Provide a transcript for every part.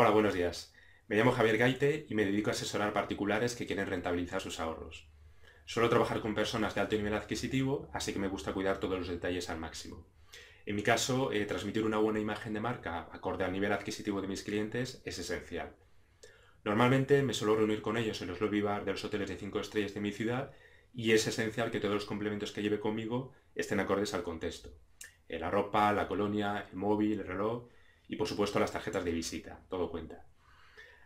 Hola, buenos días. Me llamo Javier Gaite y me dedico a asesorar particulares que quieren rentabilizar sus ahorros. Suelo trabajar con personas de alto nivel adquisitivo, así que me gusta cuidar todos los detalles al máximo. En mi caso, eh, transmitir una buena imagen de marca acorde al nivel adquisitivo de mis clientes es esencial. Normalmente me suelo reunir con ellos en los lobby bar de los hoteles de 5 estrellas de mi ciudad y es esencial que todos los complementos que lleve conmigo estén acordes al contexto. Eh, la ropa, la colonia, el móvil, el reloj y por supuesto las tarjetas de visita, todo cuenta.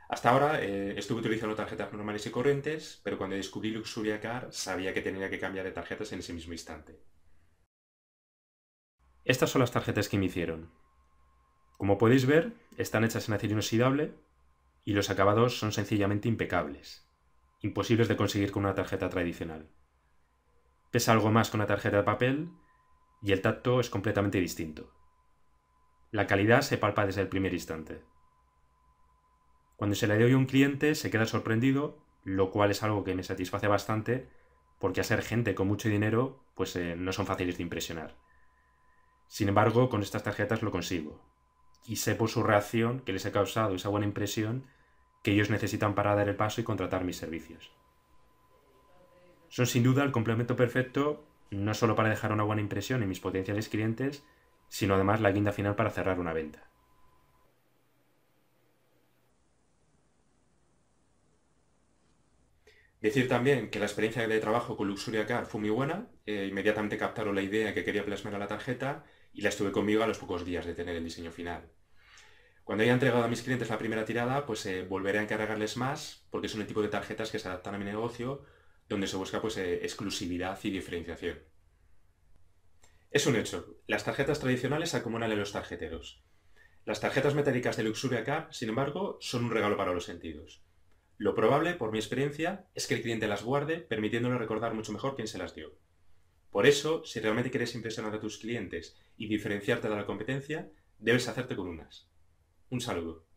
Hasta ahora eh, estuve utilizando tarjetas normales y corrientes, pero cuando descubrí Luxuria Car sabía que tenía que cambiar de tarjetas en ese mismo instante. Estas son las tarjetas que me hicieron. Como podéis ver, están hechas en acero inoxidable y los acabados son sencillamente impecables, imposibles de conseguir con una tarjeta tradicional. Pesa algo más que una tarjeta de papel y el tacto es completamente distinto. La calidad se palpa desde el primer instante. Cuando se la doy a un cliente se queda sorprendido, lo cual es algo que me satisface bastante, porque a ser gente con mucho dinero, pues eh, no son fáciles de impresionar. Sin embargo, con estas tarjetas lo consigo. Y sé por su reacción que les ha causado esa buena impresión que ellos necesitan para dar el paso y contratar mis servicios. Son sin duda el complemento perfecto no solo para dejar una buena impresión en mis potenciales clientes, sino además la guinda final para cerrar una venta. Decir también que la experiencia de trabajo con Luxuria Car fue muy buena, eh, inmediatamente captaron la idea que quería plasmar a la tarjeta y la estuve conmigo a los pocos días de tener el diseño final. Cuando haya entregado a mis clientes la primera tirada, pues eh, volveré a encargarles más, porque son un tipo de tarjetas que se adaptan a mi negocio, donde se busca pues, eh, exclusividad y diferenciación. Es un hecho. Las tarjetas tradicionales acumulan en los tarjeteros. Las tarjetas metálicas de Luxuria acá, sin embargo, son un regalo para los sentidos. Lo probable, por mi experiencia, es que el cliente las guarde, permitiéndole recordar mucho mejor quién se las dio. Por eso, si realmente quieres impresionar a tus clientes y diferenciarte de la competencia, debes hacerte con unas. Un saludo.